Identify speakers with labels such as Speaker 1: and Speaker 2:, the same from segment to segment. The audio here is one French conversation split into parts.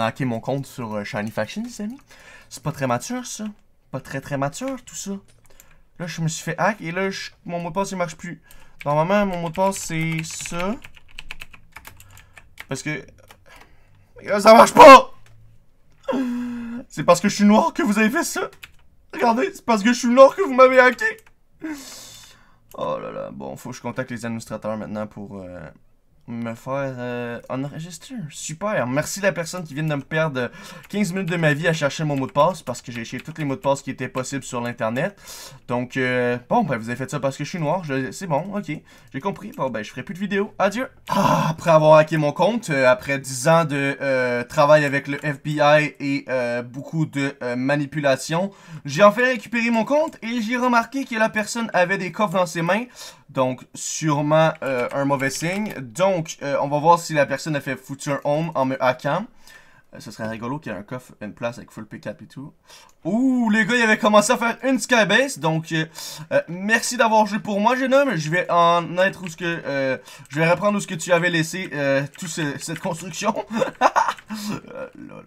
Speaker 1: on hacké mon compte sur euh, Shiny Faction, les C'est pas très mature, ça. Pas très très mature, tout ça. Là, je me suis fait hack et là, mon mot de passe, il marche plus. Normalement, mon mot de passe, c'est ça. Parce que... Euh, ça marche pas! C'est parce que je suis noir que vous avez fait ça. Regardez, c'est parce que je suis noir que vous m'avez hacké. Oh là là, bon, faut que je contacte les administrateurs maintenant pour... Euh, me faire euh, enregistrer. Super. Merci la personne qui vient de me perdre 15 minutes de ma vie à chercher mon mot de passe parce que j'ai cherché tous les mots de passe qui étaient possibles sur l'internet. Donc, euh, bon, ben vous avez fait ça parce que je suis noir. C'est bon, ok. J'ai compris. Bon, ben je ferai plus de vidéos. Adieu. Ah, après avoir hacké mon compte, euh, après 10 ans de travail avec le FBI et beaucoup de manipulation, j'ai enfin récupéré mon compte et j'ai remarqué que la personne avait des coffres dans ses mains. Donc, sûrement euh, un mauvais signe. Donc, euh, on va voir si la personne a fait future un home en me hackant. Euh, ce serait rigolo qu'il y ait un coffre, une place avec full pick et tout. Ouh, les gars, il avait commencé à faire une skybase. Donc, merci d'avoir joué pour moi, jeune homme. Je vais en être où ce que... je vais reprendre où ce que tu avais laissé toute cette construction. là, là.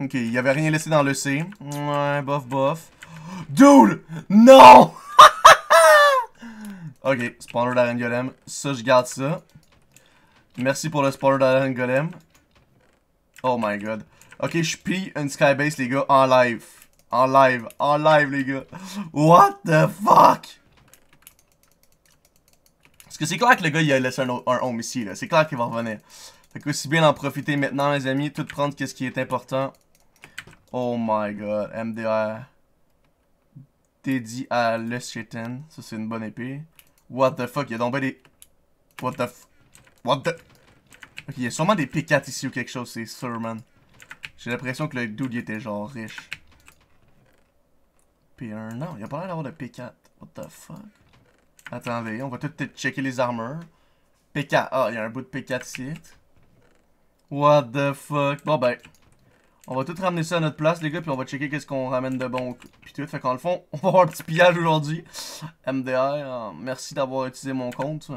Speaker 1: Ok, il y avait rien laissé dans le C. Ouais, bof, bof. Dude! Non! Ok, spawner d'arène golem. Ça, je garde ça. Merci pour le spawner d'arène golem. Oh my god. Ok, je pille une skybase, les gars, en live. En live, en live, les gars. What the fuck? Parce que c'est clair que le gars, il a laissé un, un home ici, là. C'est clair qu'il va revenir. Fait aussi bien en profiter maintenant, les amis. Tout prendre qu'est-ce qui est important. Oh my god, MDR. Dédié à Le Ça, c'est une bonne épée. What the fuck, il y a donc des... What the What the... Ok, il y a sûrement des P4 ici ou quelque chose, c'est sûr, man. J'ai l'impression que le dude, il était genre riche. P1, non, il a pas l'air d'avoir de P4. What the fuck? Attendez, on va tout de être checker les armures. P4, ah, il y a un bout de P4 ici. What the fuck? Bon ben, on va tout ramener ça à notre place, les gars, puis on va checker qu'est-ce qu'on ramène de bon. Puis tout, fait qu'en le fond, on va avoir un petit pillage aujourd'hui. MDR, euh, merci d'avoir utilisé mon compte. Ça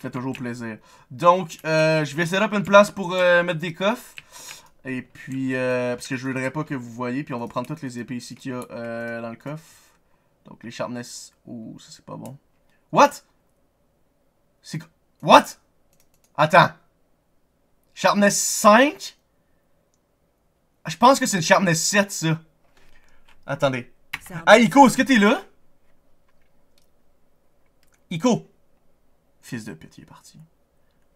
Speaker 1: fait toujours plaisir. Donc, euh, je vais set une place pour euh, mettre des coffres. Et puis, euh, parce que je voudrais pas que vous voyez, puis on va prendre toutes les épées ici qu'il y a euh, dans le coffre. Donc, les sharpness... ouh, ça c'est pas bon. What? C'est... What? Attends. Sharpness 5? Je pense que c'est une Sharpness 7, ça. Attendez. Ah, Ico, est-ce que t'es là? Ico! Fils de pute, il est parti.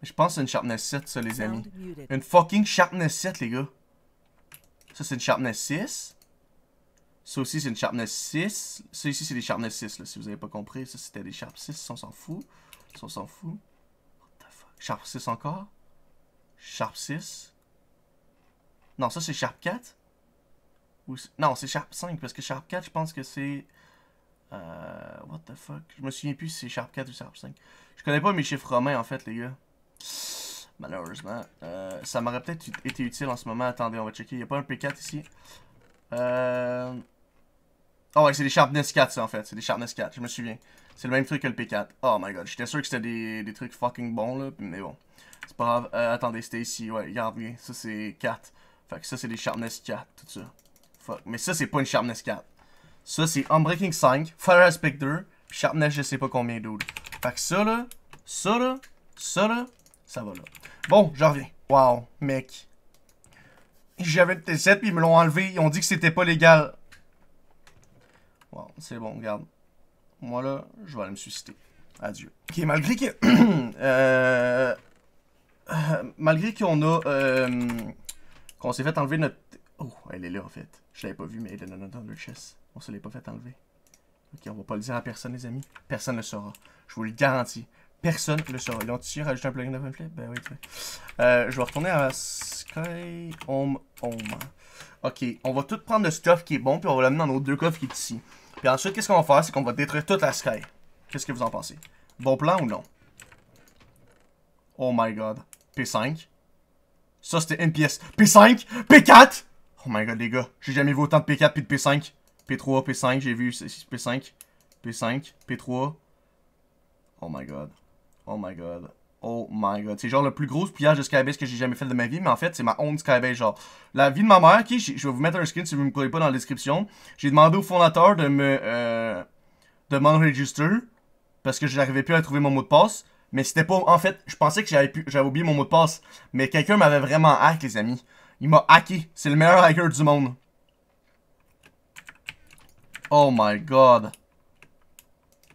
Speaker 1: Je pense que c'est une Sharpness 7, ça, les amis. Une fucking Sharpness 7, les gars. Ça, c'est une Sharpness 6. Ça aussi, c'est une Sharpness 6. Ça ici, c'est des Sharpness 6, là, si vous avez pas compris. Ça, c'était des Sharp 6, on s'en fout. Ça, on s'en fout. What the fuck? Sharp 6 encore? Sharp 6. Non, ça c'est Sharp 4. Ou non, c'est Sharp 5, parce que Sharp 4, je pense que c'est... Euh, what the fuck? Je me souviens plus si c'est Sharp 4 ou Sharp 5. Je connais pas mes chiffres romains, en fait, les gars. Malheureusement. Euh, ça m'aurait peut-être été utile en ce moment. Attendez, on va checker. Y'a pas un P4 ici. Euh... Oh ouais, c'est des Sharpness 4, ça, en fait. C'est des Sharpness 4, je me souviens. C'est le même truc que le P4. Oh my god, j'étais sûr que c'était des, trucs fucking bons, là. Mais bon, c'est pas grave. Euh, attendez, c'était ici. Ouais, regarde bien. Ça, c'est 4 ça, c'est des Sharpness 4, tout ça. Fuck. Mais ça, c'est pas une Sharpness 4. Ça, c'est Unbreaking 5, Fire Aspect 2, Sharpness je sais pas combien d'autres. Fait que ça, là, ça, là, ça, là, ça va, là. Bon, j'en reviens. Wow, mec. J'avais le T7, puis ils me l'ont enlevé. Ils ont dit que c'était pas légal. Wow, c'est bon, regarde. Moi, là, je vais aller me susciter. Adieu. Ok, malgré que... Euh, euh, malgré qu'on a... Euh, on s'est fait enlever notre... Oh, elle est là, en fait. Je l'avais pas vu mais elle est dans notre chest. On se l'est pas fait enlever. Ok, on va pas le dire à personne, les amis. Personne ne le saura. Je vous le garantis. Personne ne le saura. Ils ont-ils rajouté un plugin de Ben oui, euh, Je vais retourner à Sky Home Home. Ok, on va tout prendre le stuff qui est bon, puis on va l'amener dans nos deux coffres qui est ici. Puis ensuite, qu'est-ce qu'on va faire? C'est qu'on va détruire toute la Sky. Qu'est-ce que vous en pensez? Bon plan ou non? Oh my god. P5. Ça, c'était une pièce. P5, P4 Oh my god, les gars. J'ai jamais vu autant de P4 puis de P5. P3, P5, j'ai vu P5. P5, P3. Oh my god. Oh my god. Oh my god. C'est genre le plus gros pillage de Skybase que j'ai jamais fait de ma vie, mais en fait, c'est ma honte Skybase. Genre, la vie de ma mère, qui, je vais vous mettre un skin si vous ne me croyez pas dans la description. J'ai demandé au fondateur de me. Euh, de m'enregistrer parce que je n'arrivais plus à trouver mon mot de passe. Mais c'était pas. En fait, je pensais que j'avais pu... j'avais oublié mon mot de passe. Mais quelqu'un m'avait vraiment hack, les amis. Il m'a hacké. C'est le meilleur hacker du monde. Oh my god.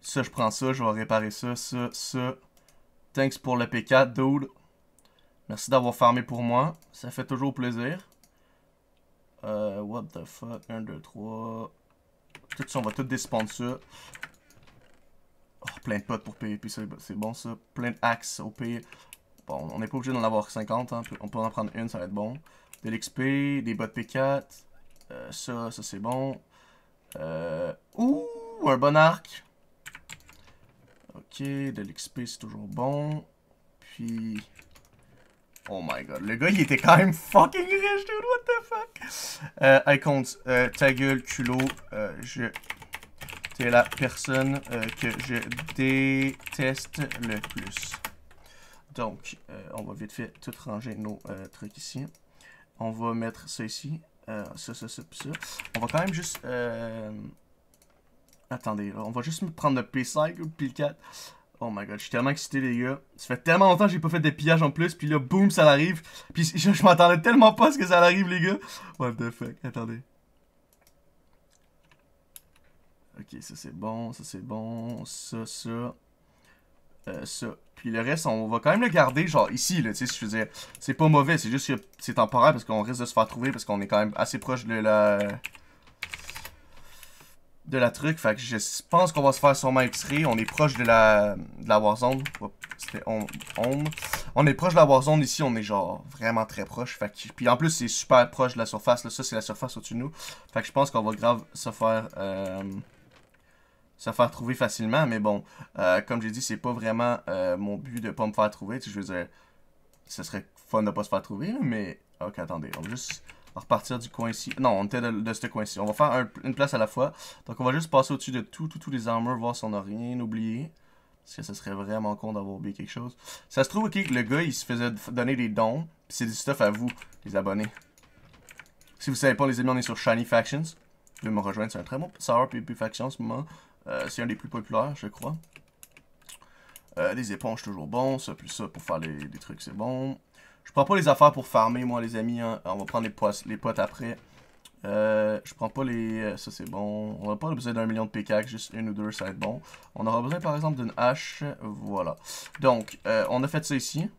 Speaker 1: Ça, je prends ça. Je vais réparer ça, ça, ça. Thanks pour le P4, dude. Merci d'avoir farmé pour moi. Ça fait toujours plaisir. Euh, what the fuck. 1, 2, 3. Tout ça, on va tout dépenser ça plein de potes pour PvP, ben, c'est bon ça. Plein d'axes au pire. Bon, on n'est pas obligé d'en avoir 50, hein. on peut en prendre une, ça va être bon. De l'XP, des bottes P4, euh, ça, ça c'est bon. Euh, ouh, un bon arc. Ok, de l'XP c'est toujours bon. Puis... Oh my god, le gars il était quand même fucking riche, dude, what the fuck? Euh, euh ta gueule, culot, je c'est la personne euh, que je déteste le plus. Donc, euh, on va vite fait tout ranger nos euh, trucs ici. On va mettre ça ici. ça, ça, ça, ça. On va quand même juste... Attendez, on va juste prendre le P5 ou P4. Oh my god, je suis tellement excité les gars. Ça fait tellement longtemps que j'ai pas fait des pillages en plus. Puis là, boum, ça arrive. Puis je, je m'attendais tellement pas à ce que ça arrive les gars. What the fuck, attendez. Ok, ça c'est bon, ça c'est bon, ça, ça, euh, ça. Puis le reste, on va quand même le garder, genre ici, là, tu sais, si je veux dire, c'est pas mauvais, c'est juste que c'est temporaire parce qu'on risque de se faire trouver parce qu'on est quand même assez proche de la... De la truc, fait que je pense qu'on va se faire sûrement extraire. On est proche de la, de la Warzone. C'était on, on. est proche de la Warzone ici, on est genre vraiment très proche. Fait que, puis en plus, c'est super proche de la surface. Là, ça, c'est la surface au-dessus de nous. Fait que je pense qu'on va grave se faire. Euh, se faire trouver facilement, mais bon, euh, comme j'ai dit, c'est pas vraiment euh, mon but de pas me faire trouver. je veux dire, ce serait fun de pas se faire trouver, mais... Ok, attendez, on va juste repartir du coin ici. Non, on était de, ce coin-ci. On va faire une place à la fois. Donc, on va juste passer au-dessus de tout, tout, tous les armures, voir si on n'a rien oublié. Parce que ça serait vraiment con d'avoir oublié quelque chose. Ça se trouve, ok, le gars, il se faisait donner des dons. c'est du stuff à vous, les abonnés. Si vous savez pas, les amis, on est sur Shiny Factions. Vous pouvez me rejoindre, c'est un très bon Sour Faction en ce moment. Euh, c'est un des plus populaires, je crois. Euh, des éponges, toujours bon. Ça, plus ça, pour faire les, des trucs, c'est bon. Je prends pas les affaires pour farmer, moi, les amis. Hein. On va prendre les, potes, les après. Euh, je prends pas les... Ça, c'est bon. On n'a pas besoin d'un million de pk. juste une ou deux, ça va être bon. On aura besoin, par exemple, d'une hache. Voilà. Donc, on a fait ça ici.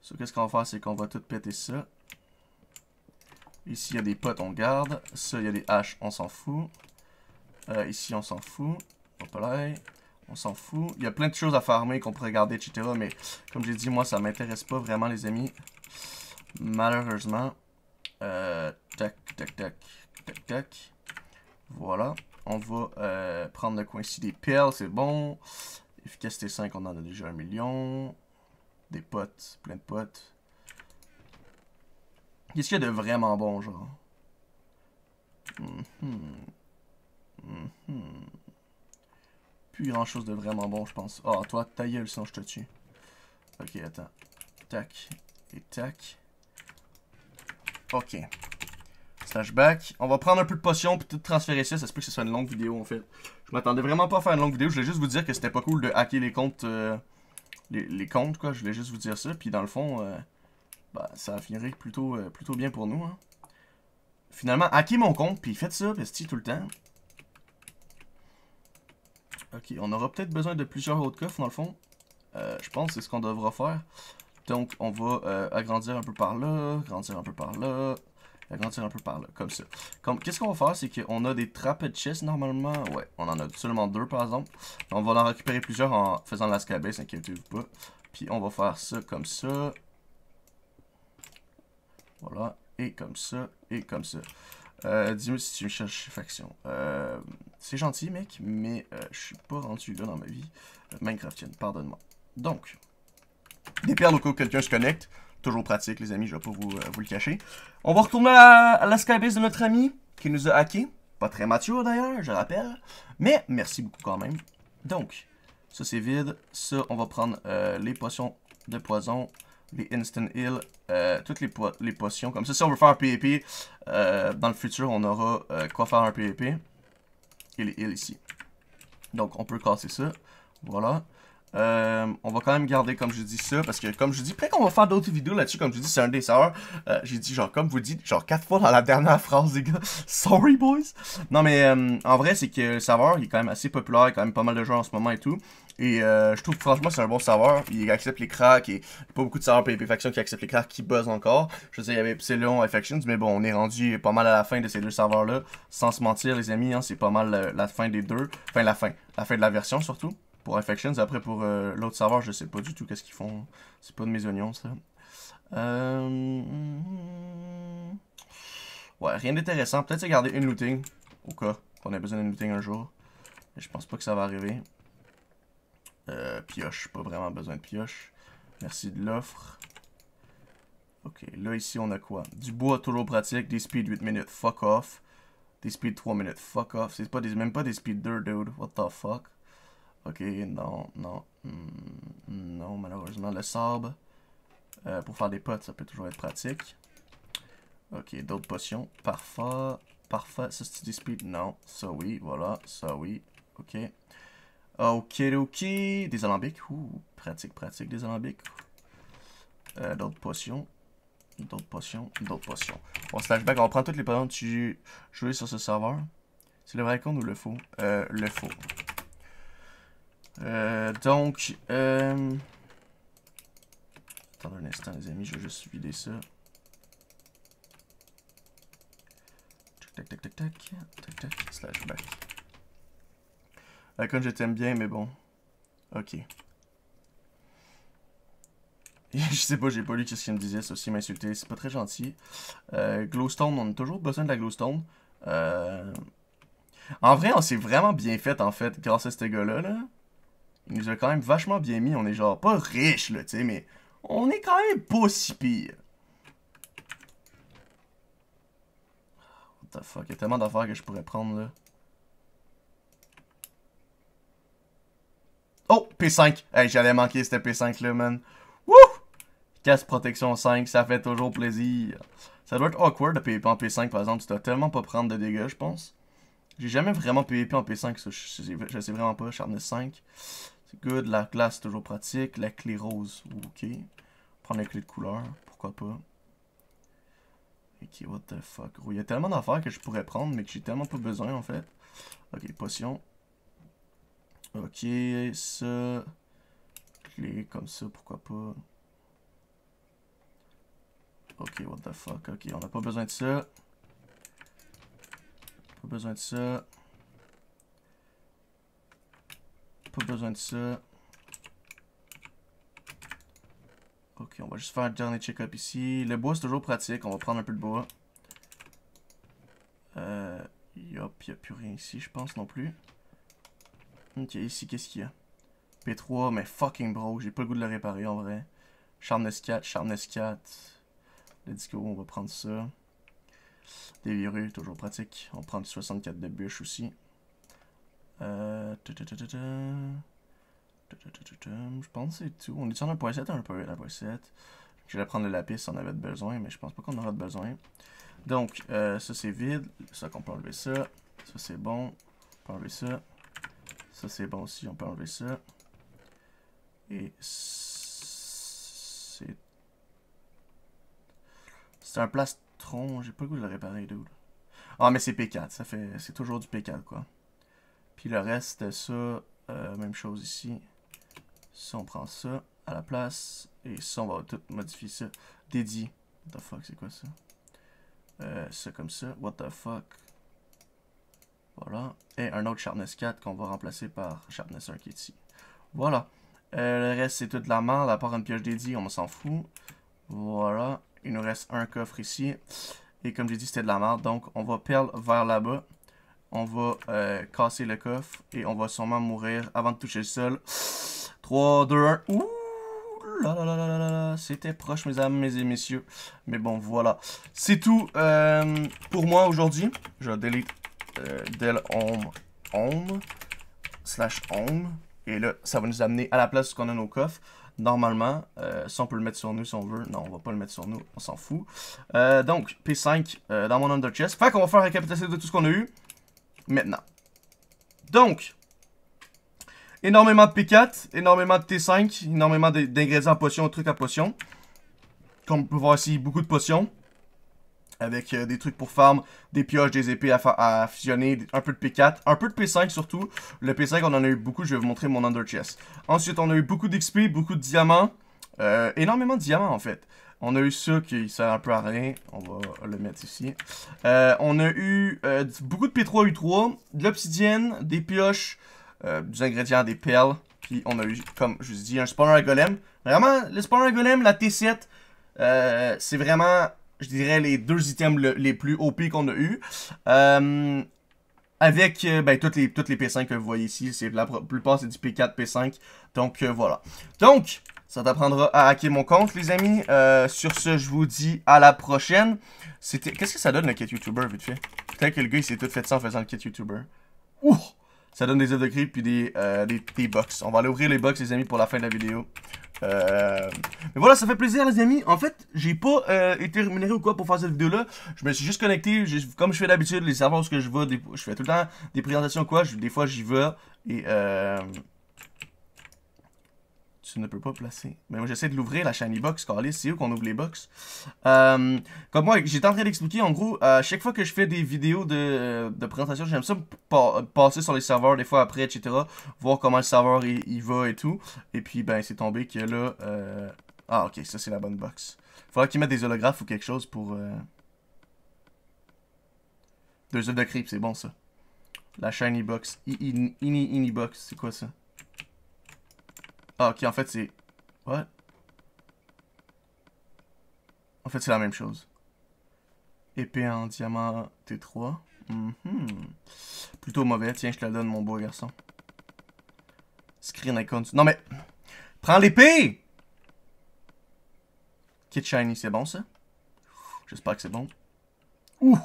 Speaker 1: Ce qu'est-ce qu'on va faire, c'est qu'on va tout péter ça. Ici, il y a des potes, on garde. Ça, il y a des haches, on s'en fout. Euh, ici, on s'en fout. Hop là. On s'en fout. Il y a plein de choses à farmer qu'on pourrait garder, etc. Mais comme j'ai dit, moi, ça m'intéresse pas vraiment, les amis. Malheureusement. Euh, tac, tac, tac, tac, tac. Voilà. On va euh, prendre le coin ici des perles, c'est bon. Efficacité 5, on en a déjà un million. Des potes, plein de potes. Qu'est-ce qu'il y a de vraiment bon, genre? -hmm. Hmm. Plus grand chose de vraiment bon, je pense. Oh, toi, ta gueule, sinon je te tue. Ok, attends. Tac. Et tac. Ok. back. On va prendre un peu de potion puis tout transférer ça. Ça se peut que ce soit une longue vidéo, en fait. Je m'attendais vraiment pas à faire une longue vidéo. Je voulais juste vous dire que c'était pas cool de hacker les comptes... Euh, les, comptes, quoi. Je voulais juste vous dire ça. Puis dans le fond, euh, bah, ça finirait plutôt, euh, plutôt bien pour nous, hein. Finalement, hacker mon compte, puis faites ça, bestie tout le temps. Ok, on aura peut-être besoin de plusieurs autres coffres dans le fond. Euh, je pense que c'est ce qu'on devra faire. Donc, on va euh, agrandir un peu par là, agrandir un peu par là, agrandir un peu par là, comme ça. Qu'est-ce qu'on va faire, c'est qu'on a des trappes de chest normalement. Ouais, on en a seulement deux par exemple. On va en récupérer plusieurs en faisant de la inquiétez-vous pas. Puis on va faire ça comme ça. Voilà, et comme ça, et comme ça. Euh, dis-moi si tu me cherches faction. Euh... C'est gentil, mec, mais euh, je suis pas rendu là dans ma vie. Euh, Minecraftienne, pardonne-moi. Donc, des perles au cas où quelqu'un se connecte. Toujours pratique, les amis, je vais pas vous, euh, le cacher. On va retourner à, la Skybase de notre ami qui nous a hacké. Pas très mature d'ailleurs, je rappelle. Mais merci beaucoup quand même. Donc, ça c'est vide. Ça, on va prendre les potions de poison, les instant heal, toutes les, potions. Comme ça, si on veut faire un PvP, dans le futur, on aura quoi faire un PvP il est ici. Donc, on peut casser ça. Voilà. Euh, on va quand même garder, comme je dis, ça. Parce que, comme je dis, peut-être qu'on va faire d'autres vidéos là-dessus. Comme je dis, c'est un des serveurs euh, J'ai dit, genre, comme vous dites, genre, quatre fois dans la dernière phrase, les gars. Sorry, boys. Non, mais euh, en vrai, c'est que le serveur il est quand même assez populaire. Il y a quand même pas mal de gens en ce moment et tout. Et je trouve, franchement, c'est un bon serveur, Il accepte les cracks. Et pas beaucoup de serveurs PvP Faction qui acceptent les cracks, qui buzzent encore. Je sais, il y avait Psyllion et Factions. Mais bon, on est rendu pas mal à la fin de ces deux serveurs là Sans se mentir, les amis, hein, c'est pas mal la fin des deux. Enfin, la fin. La fin de la version, surtout pour affections, Après, pour euh, l'autre serveur, je sais pas du tout qu'est-ce qu'ils font. C'est pas de mes oignons, ça. Euh, ouais, rien d'intéressant. Peut-être garder une looting, au cas qu'on ait besoin d'une looting un jour. je pense pas que ça va arriver. Euh, pioche, pas vraiment besoin de pioche. Merci de l'offre. Ok, là ici on a quoi? Du bois toujours pratique, des speed 8 minutes, fuck off. Des speed 3 minutes, fuck off. C'est pas même pas des speed 2, dude. What the fuck? Ok, non, non. Hmm, non, malheureusement. Le sable, euh, pour faire des potes, ça peut toujours être pratique. Ok, d'autres potions. parfois parfois Ça, c'est du speed. Non. Ça, oui. Voilà. Ça, oui. Ok. Ok, ok. Des alambics. Ouh, pratique, pratique, des alambics. Euh, d'autres potions. D'autres potions. D'autres potions. Bon, slashback On prend toutes les potions que tu jouais sur ce serveur. C'est le vrai compte ou le faux? Euh, le faux. Euh, donc, euh... attendez un instant, les amis, je vais juste vider ça. Tac, tac, tac, tac, tac, tac, slash back. Icon, je t'aime bien, mais bon. Ok. je sais pas, j'ai pas lu qu'est-ce qu'il me disait, ça aussi m'insulter, c'est pas très gentil. Euh, glowstone, on a toujours besoin de la glowstone. Euh... En vrai, on s'est vraiment bien fait, en fait, grâce à ce gars-là, là. Il nous a quand même vachement bien mis. On est genre pas riche, là, tu sais, mais on est quand même pas si pire. What the fuck, il tellement d'affaires que je pourrais prendre, là. Oh, P5. Hey, j'allais manquer c'était P5 là, man. Wouh! Casse protection 5, ça fait toujours plaisir. Ça doit être awkward de PvP en P5, par exemple. Tu dois tellement pas prendre de dégâts, je pense. J'ai jamais vraiment PvP en P5, je, sais vraiment pas. de 5 good. La glace, toujours pratique. La clé rose, ok. Prendre la clé de couleur, pourquoi pas. Ok, what the fuck. Il y a tellement d'affaires que je pourrais prendre, mais que j'ai tellement pas besoin, en fait. Ok, potion. Ok, ça. Clé comme ça, pourquoi pas. Ok, what the fuck. Ok, on a pas besoin de ça. Pas besoin de ça. pas besoin de ça. Ok, on va juste faire un dernier check-up ici. Le bois, c'est toujours pratique. On va prendre un peu de bois. Euh, yop, il n'y a plus rien ici, je pense, non plus. Ok, ici, qu'est-ce qu'il y a? P3, mais fucking bro, j'ai pas le goût de le réparer, en vrai. Sharpness 4, Sharpness 4. Le disco, on va prendre ça. Des virus, toujours pratique. On prend 64 de bûche aussi je pense que c'est tout. On est sur peu ou poissette. Je vais prendre le lapis si on avait besoin, mais je pense pas qu'on aura de besoin. Donc, ça c'est vide. Ça qu'on peut enlever ça. Ça c'est bon. On peut enlever ça. Ça c'est bon aussi, on peut enlever ça. Et c'est... C'est un plastron, j'ai pas le goût de le réparer d'où. Ah mais c'est P4, ça fait... C'est toujours du P4 quoi le reste, ça, euh, même chose ici. si on prend ça à la place. Et ça, on va tout modifier ça. Dédié. What the fuck, c'est quoi ça? Euh, ça comme ça. What the fuck. Voilà. Et un autre Sharpness 4 qu'on va remplacer par Sharpness 1 qui est ici. Voilà. Euh, le reste, c'est toute la merde. À part une pioche dédiée, on s'en fout. Voilà. Il nous reste un coffre ici. Et comme j'ai dit, c'était de la merde. Donc, on va perdre vers là-bas. On va euh, casser le coffre et on va sûrement mourir avant de toucher le sol. 3, 2, 1. Ouh là là là là là là. C'était proche, mes amis, et messieurs. Mais bon, voilà. C'est tout euh, pour moi aujourd'hui. Je vais euh, del home home slash home. Et là, ça va nous amener à la place qu'on on a nos coffres normalement. Euh, ça, on peut le mettre sur nous si on veut. Non, on va pas le mettre sur nous, on s'en fout. Euh, donc, P5 dans mon under chest. Fait qu'on va faire un récapitulatif de tout ce qu'on a eu maintenant. Donc, énormément de P4, énormément de T5, énormément d'ingrédients à potion, trucs à potion. Comme on peut voir ici, beaucoup de potions. Avec euh, des trucs pour farm, des pioches, des épées à, fusionner, un peu de P4, un peu de P5 surtout. Le P5, on en a eu beaucoup, je vais vous montrer mon under chest. Ensuite, on a eu beaucoup d'XP, beaucoup de diamants. Euh, énormément de diamants en fait. On a eu ça qui sert un peu à rien. On va le mettre ici. Euh, on a eu euh, beaucoup de P3, U3, de l'obsidienne, des pioches, euh, des ingrédients, des perles. Puis on a eu, comme je vous dis, un spawner à golem. Vraiment, le spawner à golem, la T7, c'est vraiment, je dirais, les deux items les plus OP qu'on a eu. avec ben, toutes, les, toutes les P5 que vous voyez ici, la plupart c'est du P4, P5. Donc voilà. Donc, ça t'apprendra à hacker mon compte, les amis. Euh, sur ce, je vous dis à la prochaine. C'était. Qu'est-ce que ça donne le kit YouTuber, vite fait Peut-être que le gars, il s'est tout fait ça en faisant le kit YouTuber. Ouh Ça donne des œufs de puis euh, des, box. On va aller ouvrir les box, les amis, pour la fin de la vidéo. Euh, mais voilà, ça fait plaisir, les amis. En fait, j'ai pas été rémunéré ou quoi pour faire cette vidéo-là. Je me suis juste connecté. Comme je fais d'habitude, les serveurs que je vois, je fais tout le temps des présentations, ou quoi. Des fois, j'y vais. Et. Euh tu ne peux pas placer. Mais ben, moi, j'essaie de l'ouvrir, la shiny box, Carlis. C'est eux qu'on ouvre les box. Euh, comme moi, j'étais en train d'expliquer, en gros, à chaque fois que je fais des vidéos de, euh, présentation, j'aime ça passer sur les serveurs des fois après, etc. Voir comment le serveur il, va et tout. Et puis, ben, c'est tombé que là... Euh, ah, ok, ça, c'est la bonne box. Faudra qu'ils mettent des holographes ou quelque chose pour... Deux œufs de creep, c'est bon, ça. La shiny box. -ini -ini box, c'est quoi ça? Ah, ok, en fait, c'est... What? En fait, c'est la même chose. Épée en diamant T3. Mhm. Plutôt mauvais. Tiens, je te la donne, mon beau garçon. Screen icon. Non, mais... Prends l'épée! Kit shiny, c'est bon, ça? J'espère que c'est bon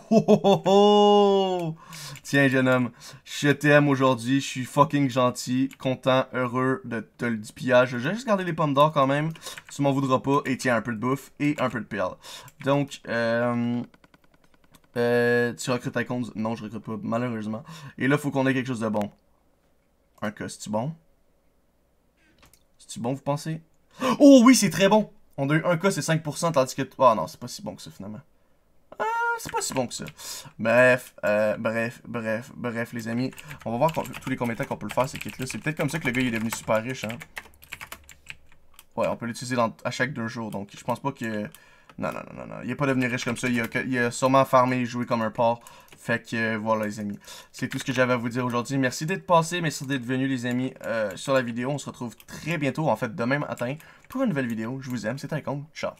Speaker 1: oh, Tiens, jeune homme, je t'aime aujourd'hui, je suis fucking gentil, content, heureux de te le du pillage. Ah, J'ai juste gardé les pommes d'or quand même, tu m'en voudras pas, et tiens, un peu de bouffe et un peu de perles. Donc, euh, euh, tu recrutes ta compte Non, je recrute pas, malheureusement. Et là, faut qu'on ait quelque chose de bon. Un cas, c'est-tu bon cest bon, vous pensez Oh oui, c'est très bon On a eu un cas, c'est 5%, tandis que... Ah non, c'est pas si bon que ça, finalement c'est pas si bon que ça. Bref, euh, bref, bref, bref, les amis. On va voir tous les combien qu'on peut le faire, C'est peut-être comme ça que le gars il est devenu super riche, hein. Ouais, on peut l'utiliser à chaque deux jours, donc je pense pas que... Non, non, non, non, Il est pas devenu riche comme ça. Il a, sûrement farmé et joué comme un porc. Fait que euh, voilà, les amis. C'est tout ce que j'avais à vous dire aujourd'hui. Merci d'être passé, merci d'être venu, les amis, euh, sur la vidéo. On se retrouve très bientôt, en fait, demain matin, pour une nouvelle vidéo. Je vous aime, c'est un Ciao.